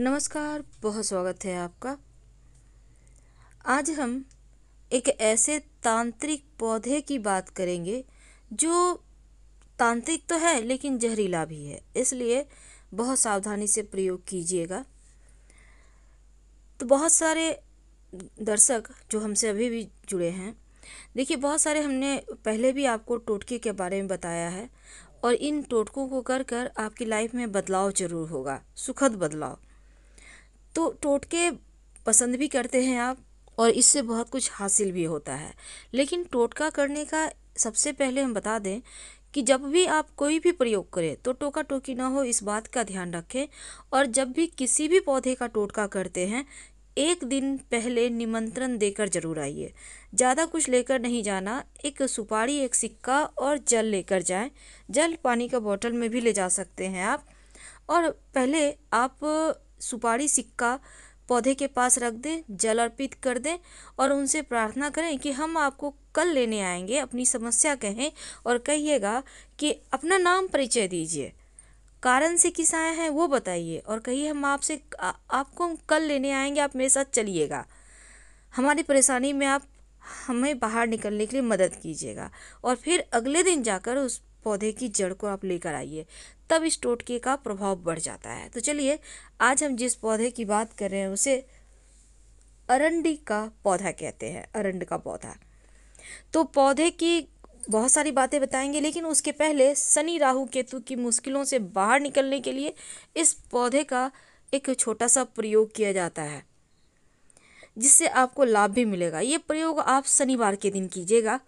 नमस्कार बहुत स्वागत है आपका आज हम एक ऐसे तांत्रिक पौधे की बात करेंगे जो तांत्रिक तो है लेकिन जहरीला भी है इसलिए बहुत सावधानी से प्रयोग कीजिएगा तो बहुत सारे दर्शक जो हमसे अभी भी जुड़े हैं देखिए बहुत सारे हमने पहले भी आपको टोटके के बारे में बताया है और इन टोटकों को कर कर आपकी लाइफ में बदलाव जरूर होगा सुखद बदलाव तो टोटके पसंद भी करते हैं आप और इससे बहुत कुछ हासिल भी होता है लेकिन टोटका करने का सबसे पहले हम बता दें कि जब भी आप कोई भी प्रयोग करें तो टोका टोकी ना हो इस बात का ध्यान रखें और जब भी किसी भी पौधे का टोटका करते हैं एक दिन पहले निमंत्रण देकर जरूर आइए ज़्यादा कुछ लेकर नहीं जाना एक सुपारी एक सिक्का और जल लेकर जाएं जल पानी का बोतल में भी ले जा सकते हैं आप और पहले आप सुपारी सिक्का पौधे के पास रख दें जल अर्पित कर दें और उनसे प्रार्थना करें कि हम आपको कल लेने आएंगे अपनी समस्या कहें और कहिएगा कि अपना नाम परिचय दीजिए कारण से किस आए हैं वो बताइए और कहिए हम आपसे आपको हम कल लेने आएंगे आप मेरे साथ चलिएगा हमारी परेशानी में आप हमें बाहर निकलने के लिए मदद कीजिएगा और फिर अगले दिन जाकर उस पौधे की जड़ को आप लेकर आइए तब इस टोटके का प्रभाव बढ़ जाता है तो चलिए आज हम जिस पौधे की बात कर रहे हैं उसे अरंडी का पौधा कहते हैं अरंड का पौधा तो पौधे की बहुत सारी बातें बताएंगे लेकिन उसके पहले शनि राहु केतु की मुश्किलों से बाहर निकलने के लिए इस पौधे का एक छोटा सा प्रयोग किया जाता है जिससे आपको लाभ भी मिलेगा ये प्रयोग आप शनिवार के दिन कीजिएगा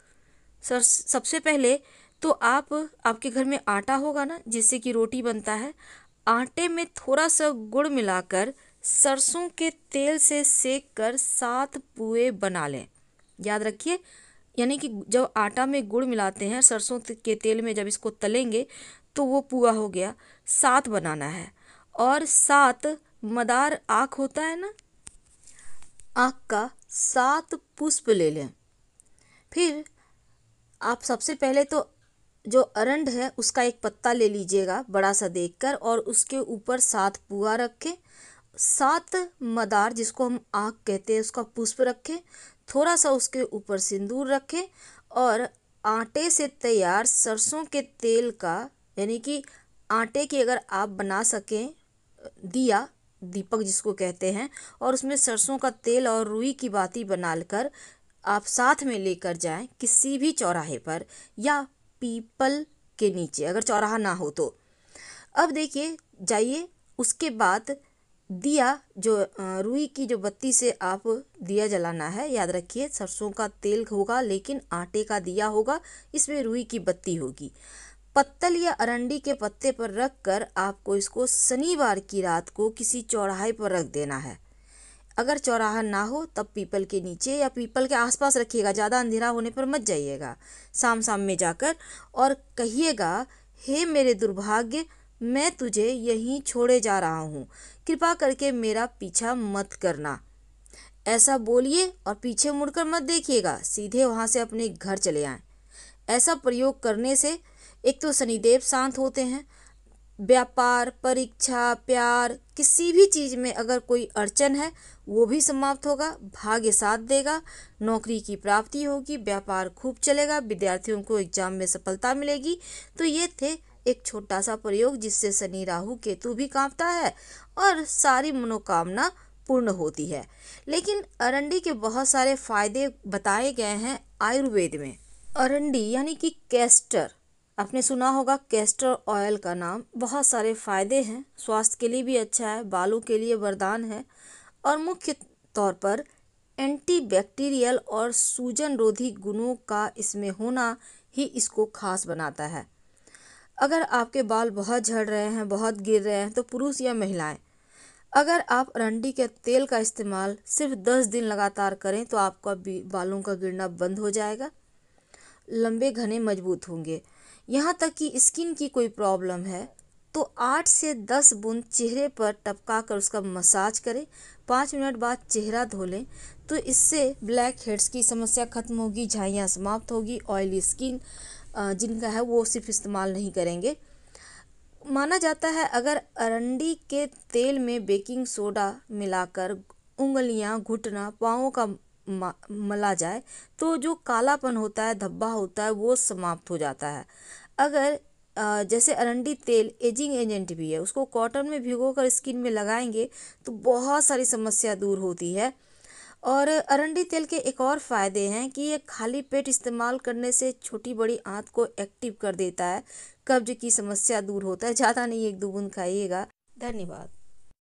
सर सबसे पहले तो आप आपके घर में आटा होगा ना जिससे कि रोटी बनता है आटे में थोड़ा सा गुड़ मिलाकर सरसों के तेल से सेक कर सात पुए बना लें याद रखिए यानी कि जब आटा में गुड़ मिलाते हैं सरसों के तेल में जब इसको तलेंगे तो वो पुआ हो गया सात बनाना है और सात मदार आँख होता है ना आँख का सात पुष्प ले लें फिर आप सबसे पहले तो जो अरंड है उसका एक पत्ता ले लीजिएगा बड़ा सा देखकर और उसके ऊपर सात पुआ रखें सात मदार जिसको हम आँख कहते हैं उसका पुष्प रखें थोड़ा सा उसके ऊपर सिंदूर रखें और आटे से तैयार सरसों के तेल का यानी कि आटे की अगर आप बना सकें दिया दीपक जिसको कहते हैं और उसमें सरसों का तेल और रुई की बाती बना कर आप साथ में लेकर जाएं किसी भी चौराहे पर या पीपल के नीचे अगर चौराहा ना हो तो अब देखिए जाइए उसके बाद दिया जो रुई की जो बत्ती से आप दिया जलाना है याद रखिए सरसों का तेल होगा लेकिन आटे का दिया होगा इसमें रुई की बत्ती होगी पत्तल या अरंडी के पत्ते पर रख कर आपको इसको शनिवार की रात को किसी चौराहे पर रख देना है अगर चौराहा ना हो तब पीपल के नीचे या पीपल के आसपास रखिएगा ज़्यादा अंधेरा होने पर मत जाइएगा शाम शाम में जाकर और कहिएगा हे मेरे दुर्भाग्य मैं तुझे यहीं छोड़े जा रहा हूँ कृपा करके मेरा पीछा मत करना ऐसा बोलिए और पीछे मुड़कर मत देखिएगा सीधे वहाँ से अपने घर चले आएँ ऐसा प्रयोग करने से एक तो शनिदेव शांत होते हैं व्यापार परीक्षा प्यार किसी भी चीज़ में अगर कोई अड़चन है वो भी समाप्त होगा भाग्य साथ देगा नौकरी की प्राप्ति होगी व्यापार खूब चलेगा विद्यार्थियों को एग्जाम में सफलता मिलेगी तो ये थे एक छोटा सा प्रयोग जिससे शनि राहु केतु भी कांपता है और सारी मनोकामना पूर्ण होती है लेकिन अरंडी के बहुत सारे फायदे बताए गए हैं आयुर्वेद में अरंडी यानी कि कैस्टर आपने सुना होगा कैस्टर ऑयल का नाम बहुत सारे फ़ायदे हैं स्वास्थ्य के लिए भी अच्छा है बालों के लिए वरदान है और मुख्य तौर पर एंटीबैक्टीरियल और सूजन रोधी गुणों का इसमें होना ही इसको खास बनाता है अगर आपके बाल बहुत झड़ रहे हैं बहुत गिर रहे हैं तो पुरुष या महिलाएं अगर आप अरंडी के तेल का इस्तेमाल सिर्फ दस दिन लगातार करें तो आपका बालों का गिरना बंद हो जाएगा लंबे घने मजबूत होंगे यहाँ तक कि स्किन की कोई प्रॉब्लम है तो आठ से दस बूंद चेहरे पर टपका कर उसका मसाज करें पाँच मिनट बाद चेहरा धो लें तो इससे ब्लैक हेड्स की समस्या ख़त्म होगी झाइयाँ समाप्त होगी ऑयली स्किन जिनका है वो सिर्फ इस्तेमाल नहीं करेंगे माना जाता है अगर अरंडी के तेल में बेकिंग सोडा मिलाकर उंगलियां, घुटना पाँवों का मला जाए तो जो कालापन होता है धब्बा होता है वो समाप्त हो जाता है अगर जैसे अरंडी तेल एजिंग एजेंट भी है उसको कॉटन में भिगो कर स्किन में लगाएंगे तो बहुत सारी समस्या दूर होती है और अरंडी तेल के एक और फ़ायदे हैं कि ये खाली पेट इस्तेमाल करने से छोटी बड़ी आंत को एक्टिव कर देता है कब्ज की समस्या दूर होता है ज़्यादा नहीं एक दो बूंद खाइएगा धन्यवाद